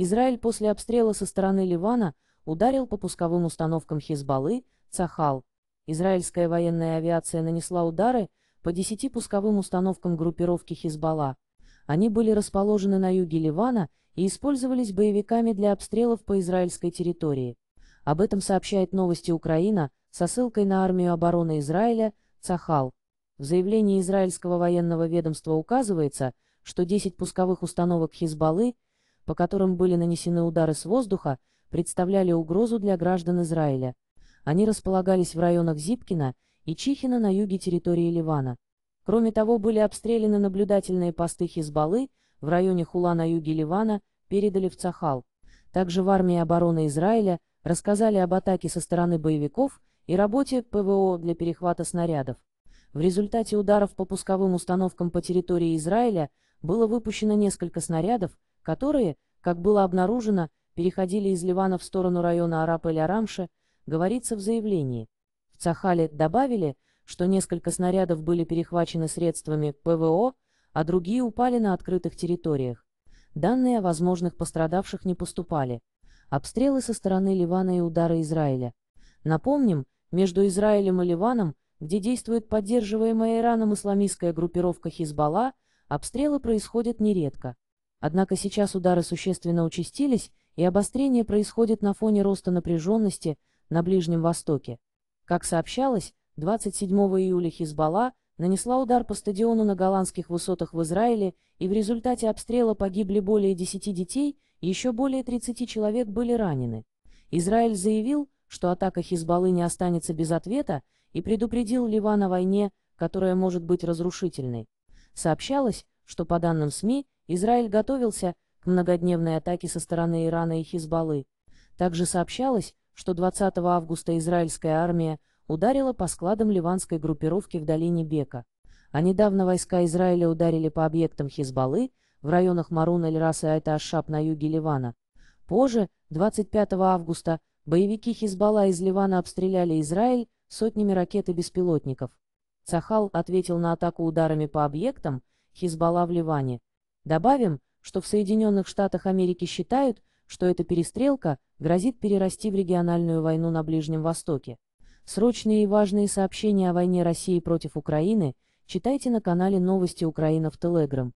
Израиль после обстрела со стороны Ливана ударил по пусковым установкам Хизбаллы, Цахал. Израильская военная авиация нанесла удары по 10 пусковым установкам группировки Хизбалла. Они были расположены на юге Ливана и использовались боевиками для обстрелов по израильской территории. Об этом сообщает новости Украина со ссылкой на армию обороны Израиля Цахал. В заявлении израильского военного ведомства указывается, что 10 пусковых установок Хизбаллы – по которым были нанесены удары с воздуха, представляли угрозу для граждан Израиля. Они располагались в районах Зипкина и Чихина на юге территории Ливана. Кроме того, были обстреляны наблюдательные посты Хизбаллы в районе Хула на юге Ливана, передали в Цахал. Также в армии обороны Израиля рассказали об атаке со стороны боевиков и работе ПВО для перехвата снарядов. В результате ударов по пусковым установкам по территории Израиля было выпущено несколько снарядов, которые, как было обнаружено, переходили из Ливана в сторону района Араб или Арамши, говорится в заявлении. В Цахале добавили, что несколько снарядов были перехвачены средствами ПВО, а другие упали на открытых территориях. Данные о возможных пострадавших не поступали. Обстрелы со стороны Ливана и удары Израиля. Напомним, между Израилем и Ливаном, где действует поддерживаемая Ираном исламистская группировка Хизбалла, обстрелы происходят нередко. Однако сейчас удары существенно участились, и обострение происходит на фоне роста напряженности на Ближнем Востоке. Как сообщалось, 27 июля Хизбалла нанесла удар по стадиону на голландских высотах в Израиле, и в результате обстрела погибли более 10 детей, еще более 30 человек были ранены. Израиль заявил, что атака Хизбаллы не останется без ответа, и предупредил Ливан о войне, которая может быть разрушительной. Сообщалось, что по данным СМИ, Израиль готовился к многодневной атаке со стороны Ирана и Хизбаллы. Также сообщалось, что 20 августа израильская армия ударила по складам ливанской группировки в долине Бека. А недавно войска Израиля ударили по объектам Хизбаллы в районах Марун, Эль-Рас и Айта-Ашаб на юге Ливана. Позже, 25 августа, боевики Хизбалла из Ливана обстреляли Израиль сотнями ракет и беспилотников. Цахал ответил на атаку ударами по объектам Хизбалла в Ливане. Добавим, что в Соединенных Штатах Америки считают, что эта перестрелка грозит перерасти в региональную войну на Ближнем Востоке. Срочные и важные сообщения о войне России против Украины читайте на канале «Новости Украина» в Телеграм.